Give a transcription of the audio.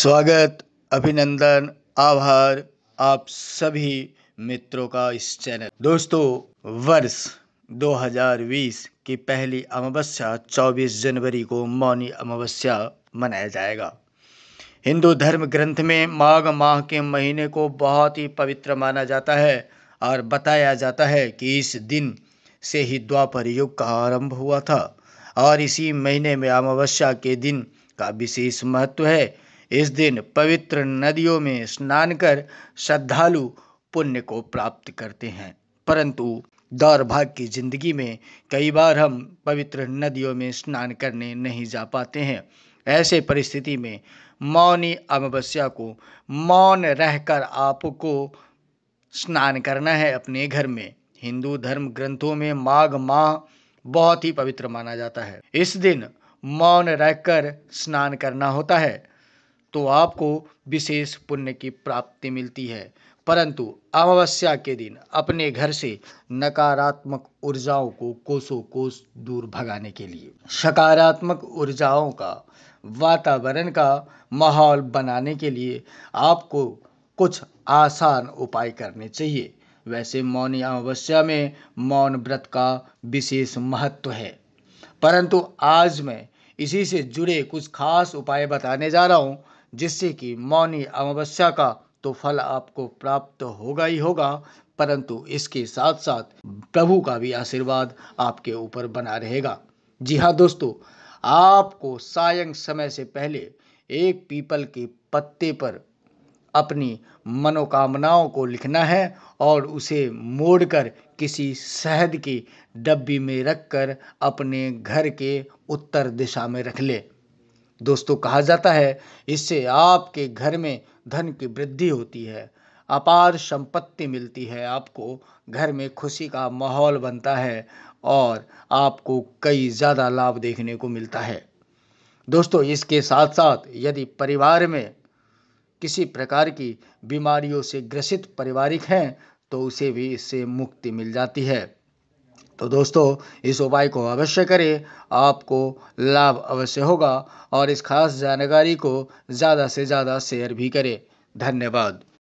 स्वागत अभिनंदन आभार आप सभी मित्रों का इस चैनल दोस्तों वर्ष 2020 की पहली अमावस्या 24 जनवरी को मौनी अमावस्या मनाया जाएगा हिंदू धर्म ग्रंथ में माघ माह के महीने को बहुत ही पवित्र माना जाता है और बताया जाता है कि इस दिन से ही द्वापर युग का आरंभ हुआ था और इसी महीने में अमावस्या के दिन का विशेष महत्व है इस दिन पवित्र नदियों में स्नान कर श्रद्धालु पुण्य को प्राप्त करते हैं परंतु दौर की जिंदगी में कई बार हम पवित्र नदियों में स्नान करने नहीं जा पाते हैं ऐसे परिस्थिति में मौनी अमावस्या को मौन रहकर आपको स्नान करना है अपने घर में हिंदू धर्म ग्रंथों में माघ माह बहुत ही पवित्र माना जाता है इस दिन मौन रहकर स्नान करना होता है तो आपको विशेष पुण्य की प्राप्ति मिलती है परंतु अमावस्या के दिन अपने घर से नकारात्मक ऊर्जाओं को कोसों कोस दूर भगाने के लिए सकारात्मक ऊर्जाओं का वातावरण का माहौल बनाने के लिए आपको कुछ आसान उपाय करने चाहिए वैसे मौन अमावस्या में मौन व्रत का विशेष महत्व है परंतु आज मैं इसी से जुड़े कुछ खास उपाय बताने जा रहा हूँ जिससे कि मौनी अमावस्या का तो फल आपको प्राप्त होगा ही होगा परंतु इसके साथ साथ प्रभु का भी आशीर्वाद आपके ऊपर बना रहेगा जी हाँ दोस्तों आपको सायं समय से पहले एक पीपल के पत्ते पर अपनी मनोकामनाओं को लिखना है और उसे मोड़कर किसी शहद की डब्बी में रखकर अपने घर के उत्तर दिशा में रख ले दोस्तों कहा जाता है इससे आपके घर में धन की वृद्धि होती है अपार संपत्ति मिलती है आपको घर में खुशी का माहौल बनता है और आपको कई ज़्यादा लाभ देखने को मिलता है दोस्तों इसके साथ साथ यदि परिवार में किसी प्रकार की बीमारियों से ग्रसित पारिवारिक हैं तो उसे भी इससे मुक्ति मिल जाती है तो दोस्तों इस उपाय को अवश्य करें आपको लाभ अवश्य होगा और इस खास जानकारी को ज़्यादा से ज़्यादा शेयर भी करें धन्यवाद